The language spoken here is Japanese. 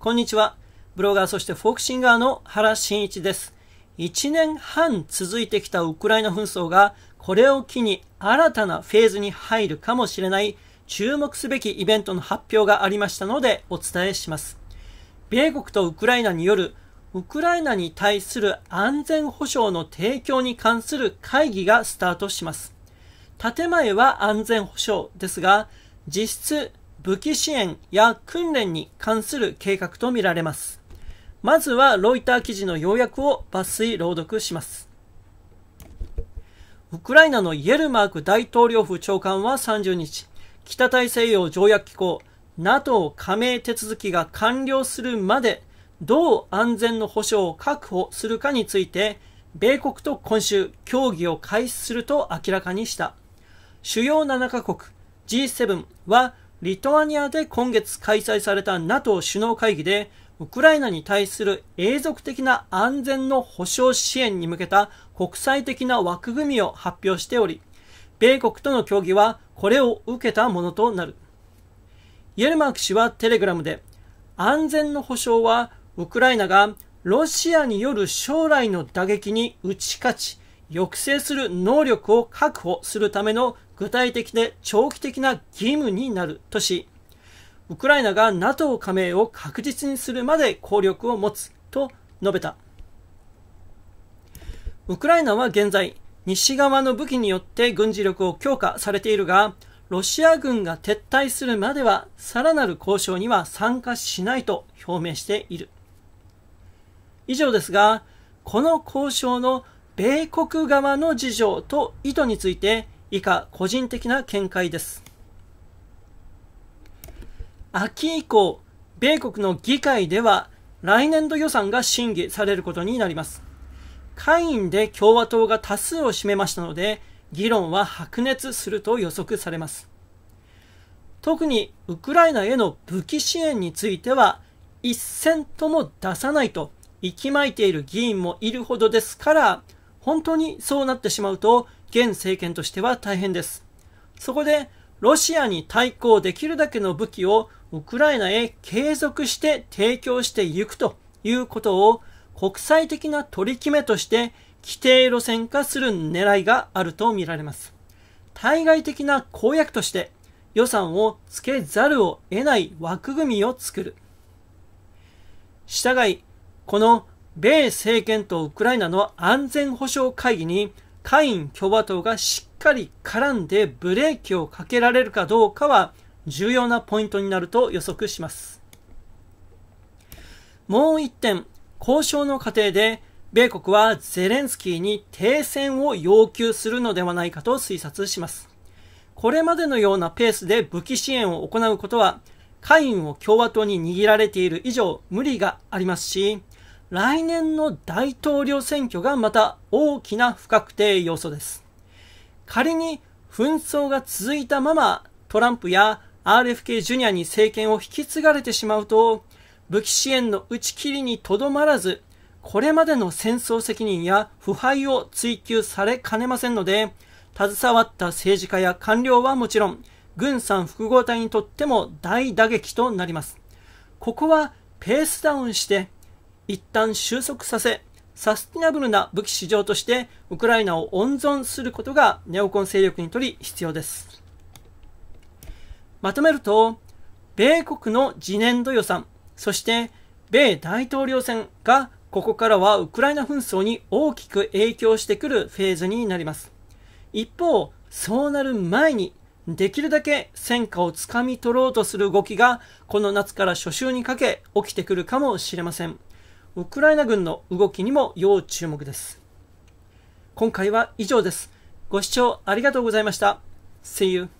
こんにちは。ブロガーそしてフォークシンガーの原慎一です。1年半続いてきたウクライナ紛争がこれを機に新たなフェーズに入るかもしれない注目すべきイベントの発表がありましたのでお伝えします。米国とウクライナによるウクライナに対する安全保障の提供に関する会議がスタートします。建前は安全保障ですが、実質武器支援や訓練に関する計画とみられます。まずはロイター記事の要約を抜粋朗読します。ウクライナのイェルマーク大統領府長官は30日、北大西洋条約機構 NATO 加盟手続きが完了するまでどう安全の保障を確保するかについて、米国と今週協議を開始すると明らかにした。主要7カ国 G7 はリトアニアで今月開催された NATO 首脳会議で、ウクライナに対する永続的な安全の保障支援に向けた国際的な枠組みを発表しており、米国との協議はこれを受けたものとなる。イェルマーク氏はテレグラムで、安全の保障はウクライナがロシアによる将来の打撃に打ち勝ち、抑制する能力を確保するための具体的で長期的な義務になるとし、ウクライナが NATO 加盟を確実にするまで効力を持つと述べた。ウクライナは現在、西側の武器によって軍事力を強化されているが、ロシア軍が撤退するまではさらなる交渉には参加しないと表明している。以上ですが、この交渉の米国側の事情と意図について以下、個人的な見解です。秋以降、米国の議会では来年度予算が審議されることになります。下院で共和党が多数を占めましたので、議論は白熱すると予測されます。特にウクライナへの武器支援については、一銭とも出さないと息巻いている議員もいるほどですから、本当にそうなってしまうと、現政権としては大変です。そこで、ロシアに対抗できるだけの武器をウクライナへ継続して提供していくということを国際的な取り決めとして規定路線化する狙いがあるとみられます。対外的な公約として予算をつけざるを得ない枠組みを作る。従い、この米政権とウクライナの安全保障会議に下院共和党がしっかり絡んでブレーキをかけられるかどうかは重要なポイントになると予測します。もう1点、交渉の過程で米国はゼレンスキーに停戦を要求するのではないかと推察します。これまでのようなペースで武器支援を行うことは、下院を共和党に握られている以上無理がありますし、来年の大統領選挙がまた大きな不確定要素です。仮に紛争が続いたままトランプや RFK ジュニアに政権を引き継がれてしまうと、武器支援の打ち切りにとどまらず、これまでの戦争責任や腐敗を追及されかねませんので、携わった政治家や官僚はもちろん、軍産複合体にとっても大打撃となります。ここはペースダウンして一旦収束させ、サスティナブルな武器市場としてウクライナを温存することがネオコン勢力にとり必要です。まとめると、米国の次年度予算、そして米大統領選がここからはウクライナ紛争に大きく影響してくるフェーズになります。一方、そうなる前にできるだけ戦果をつかみ取ろうとする動きがこの夏から初秋にかけ起きてくるかもしれません。ウクライナ軍の動きにも要注目です。今回は以上です。ご視聴ありがとうございました。See you.